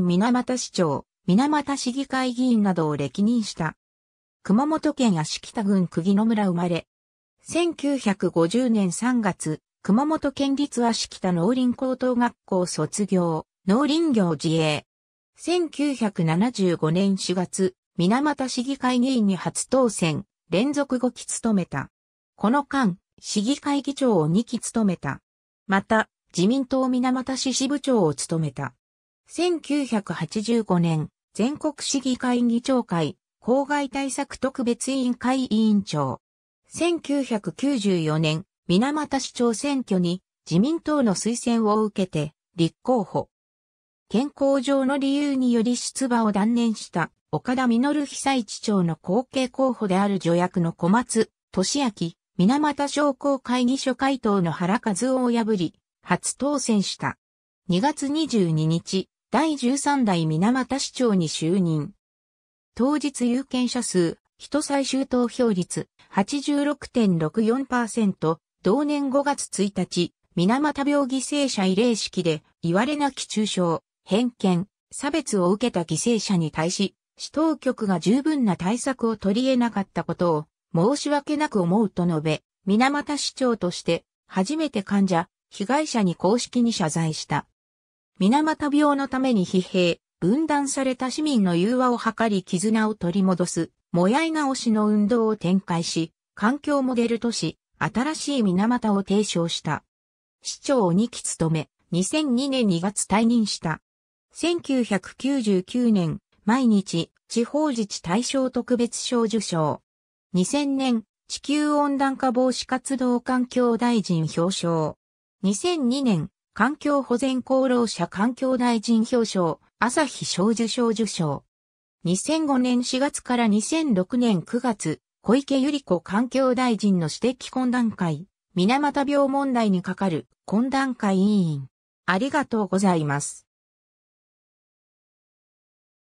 水俣市長、水俣市議会議員などを歴任した。熊本県足北郡釘野村生まれ。1950年3月、熊本県立足北農林高等学校卒業、農林業自営。1975年4月、水俣市議会議員に初当選、連続5期務めた。この間、市議会議長を2期務めた。また、自民党水俣市支部長を務めた。1985年、全国市議会議長会、公害対策特別委員会委員長。1994年、水俣市長選挙に自民党の推薦を受けて立候補。健康上の理由により出馬を断念した岡田実被災地長の後継候補である助役の小松、俊明、水俣商工会議所会頭の原和夫を破り、初当選した。2月22日、第13代水俣市長に就任。当日有権者数、人最終投票率86.64%、同年5月1日、水俣病犠牲者慰霊式で、言われなき中傷、偏見、差別を受けた犠牲者に対し、市当局が十分な対策を取り得なかったことを申し訳なく思うと述べ、水俣市長として初めて患者、被害者に公式に謝罪した。水俣病のために疲弊、分断された市民の融和を図り絆を取り戻す、もやい直しの運動を展開し、環境モデル都市、新しい水俣を提唱した。市長に2期務め、2002年2月退任した。1999年、毎日、地方自治対象特別賞受賞。2000年、地球温暖化防止活動環境大臣表彰。2002年、環境保全功労者環境大臣表彰、朝日小受賞受賞。2005年4月から2006年9月、小池百合子環境大臣の指摘懇談会、水俣病問題にかかる懇談会委員。ありがとうございます。